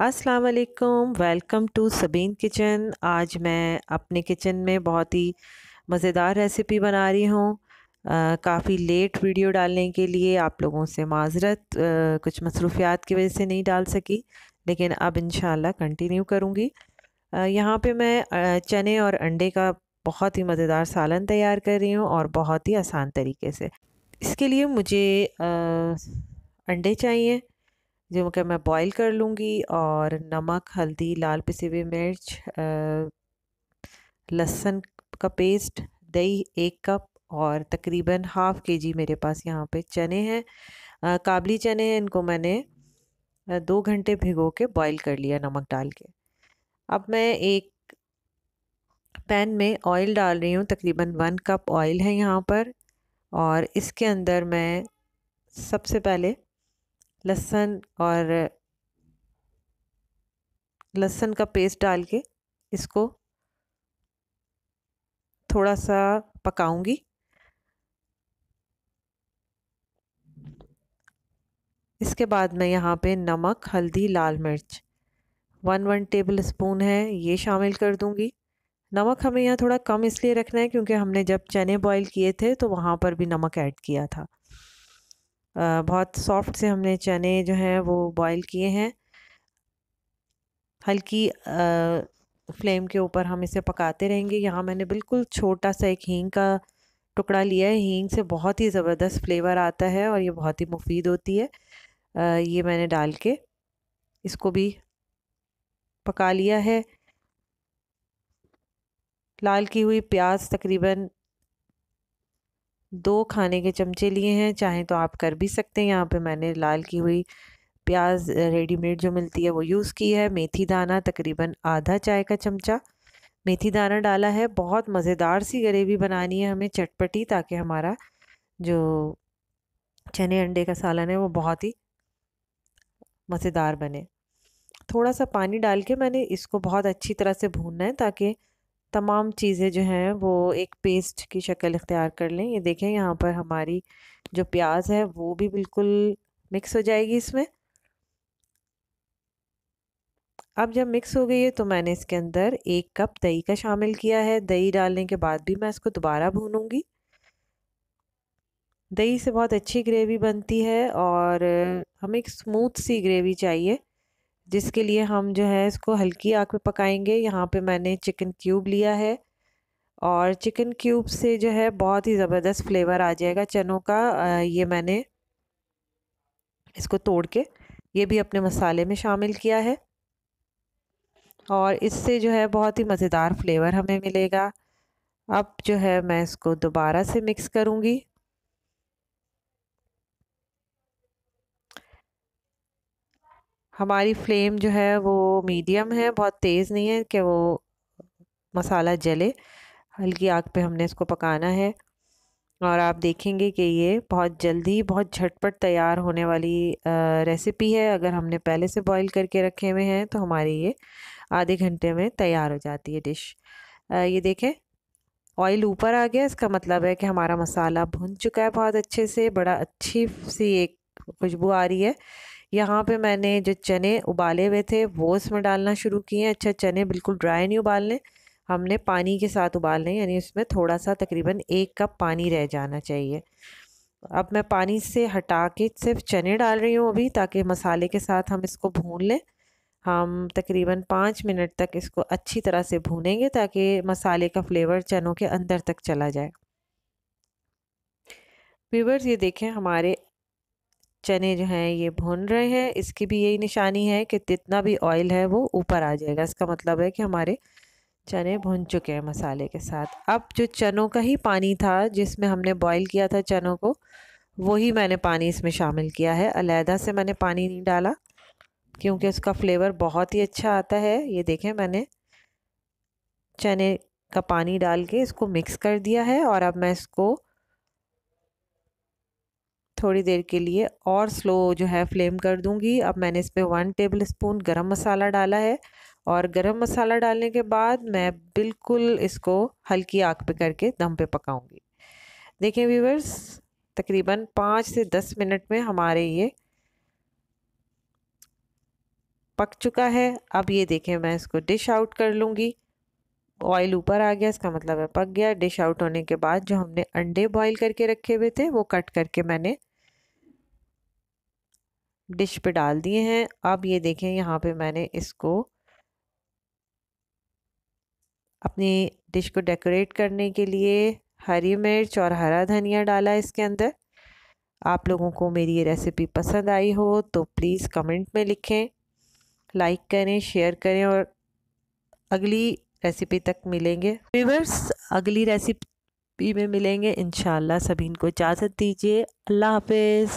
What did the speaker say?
अस्सलाम वालेकुम welcome to सबीन kitchen आज मैं अपने किचन में बहुत ही मज़ेदार रेसिपी बना रही हूँ काफ़ी लेट वीडियो डालने के लिए आप लोगों से माजरत कुछ मसरूफियात की वजह से नहीं डाल सकी लेकिन अब इन कंटिन्यू करूँगी यहाँ पे मैं चने और अंडे का बहुत ही मज़ेदार सालन तैयार कर रही हूँ और बहुत ही आसान तरीके से इसके लिए मुझे आ, अंडे चाहिए जो कि मैं बॉईल कर लूँगी और नमक हल्दी लाल पिसे हुई मिर्च लहसुन का पेस्ट दही एक कप और तकरीबन हाफ़ के जी मेरे पास यहाँ पे चने हैं काबली चने हैं इनको मैंने दो घंटे भिगो के बॉईल कर लिया नमक डाल के अब मैं एक पैन में ऑयल डाल रही हूँ तकरीबन वन कप ऑयल है यहाँ पर और इसके अंदर मैं सबसे पहले लहसन और लहसन का पेस्ट डाल के इसको थोड़ा सा पकाऊंगी इसके बाद मैं यहाँ पे नमक हल्दी लाल मिर्च वन वन टेबल स्पून है ये शामिल कर दूँगी नमक हमें यहाँ थोड़ा कम इसलिए रखना है क्योंकि हमने जब चने बॉईल किए थे तो वहाँ पर भी नमक ऐड किया था बहुत सॉफ्ट से हमने चने जो हैं वो बॉईल किए हैं हल्की फ्लेम के ऊपर हम इसे पकाते रहेंगे यहाँ मैंने बिल्कुल छोटा सा एक हींग का टुकड़ा लिया है हींग से बहुत ही ज़बरदस्त फ्लेवर आता है और ये बहुत ही मुफीद होती है आ, ये मैंने डाल के इसको भी पका लिया है लाल की हुई प्याज तकरीबन दो खाने के चमचे लिए हैं चाहे तो आप कर भी सकते हैं यहाँ पे मैंने लाल की हुई प्याज रेडीमेड जो मिलती है वो यूज़ की है मेथी दाना तकरीबन आधा चाय का चमचा मेथी दाना डाला है बहुत मज़ेदार सी ग्रेवी बनानी है हमें चटपटी ताकि हमारा जो चने अंडे का सालन है वो बहुत ही मज़ेदार बने थोड़ा सा पानी डाल के मैंने इसको बहुत अच्छी तरह से भूनना है ताकि तमाम चीज़ें जो हैं वो एक पेस्ट की शक्ल इख्तियार कर लें ये देखें यहाँ पर हमारी जो प्याज है वो भी बिल्कुल मिक्स हो जाएगी इसमें अब जब मिक्स हो गई है तो मैंने इसके अंदर एक कप दही का शामिल किया है दही डालने के बाद भी मैं इसको दोबारा भूनूंगी दही से बहुत अच्छी ग्रेवी बनती है और हमें एक स्मूथ सी ग्रेवी चाहिए जिसके लिए हम जो है इसको हल्की आग पे पकाएंगे यहाँ पे मैंने चिकन क्यूब लिया है और चिकन क्यूब से जो है बहुत ही ज़बरदस्त फ्लेवर आ जाएगा चनों का ये मैंने इसको तोड़ के ये भी अपने मसाले में शामिल किया है और इससे जो है बहुत ही मज़ेदार फ्लेवर हमें मिलेगा अब जो है मैं इसको दोबारा से मिक्स करूँगी हमारी फ्लेम जो है वो मीडियम है बहुत तेज़ नहीं है कि वो मसाला जले हल्की आग पे हमने इसको पकाना है और आप देखेंगे कि ये बहुत जल्दी बहुत झटपट तैयार होने वाली रेसिपी है अगर हमने पहले से बॉईल करके रखे हुए हैं तो हमारी ये आधे घंटे में तैयार हो जाती है डिश ये देखें ऑयल ऊपर आ गया इसका मतलब है कि हमारा मसाला भुन चुका है बहुत अच्छे से बड़ा अच्छी सी एक खुशबू आ रही है यहाँ पे मैंने जो चने उबाले हुए थे वो इसमें डालना शुरू किए अच्छा चने बिल्कुल ड्राई नहीं उबालने हमने पानी के साथ उबालने यानी उसमें थोड़ा सा तकरीबन एक कप पानी रह जाना चाहिए अब मैं पानी से हटा के सिर्फ चने डाल रही हूँ अभी ताकि मसाले के साथ हम इसको भून लें हम तकरीबन पाँच मिनट तक इसको अच्छी तरह से भूनेंगे ताकि मसाले का फ्लेवर चनों के अंदर तक चला जाए व्यूवर्स ये देखें हमारे चने जो हैं ये भुन रहे हैं इसकी भी यही निशानी है कि जितना भी ऑयल है वो ऊपर आ जाएगा इसका मतलब है कि हमारे चने भुन चुके हैं मसाले के साथ अब जो चनों का ही पानी था जिसमें हमने बॉईल किया था चनों को वही मैंने पानी इसमें शामिल किया है अलहदा से मैंने पानी नहीं डाला क्योंकि उसका फ्लेवर बहुत ही अच्छा आता है ये देखें मैंने चने का पानी डाल के इसको मिक्स कर दिया है और अब मैं इसको थोड़ी देर के लिए और स्लो जो है फ्लेम कर दूंगी अब मैंने इस पर वन टेबल स्पून गर्म मसाला डाला है और गरम मसाला डालने के बाद मैं बिल्कुल इसको हल्की आग पे करके दम पे पकाऊंगी देखें व्यूवर्स तकरीबन पाँच से दस मिनट में हमारे ये पक चुका है अब ये देखें मैं इसको डिश आउट कर लूँगी ऑयल ऊपर आ गया इसका मतलब है पक गया डिश आउट होने के बाद जो हमने अंडे बॉईल करके रखे हुए थे वो कट करके मैंने डिश पे डाल दिए हैं अब ये देखें यहाँ पे मैंने इसको अपनी डिश को डेकोरेट करने के लिए हरी मिर्च और हरा धनिया डाला इसके अंदर आप लोगों को मेरी ये रेसिपी पसंद आई हो तो प्लीज़ कमेंट में लिखें लाइक करें शेयर करें और अगली रेसिपी तक मिलेंगे व्यूवर्स अगली रेसिपी में मिलेंगे इन सभी को इजाज़त दीजिए अल्लाह हाफिज़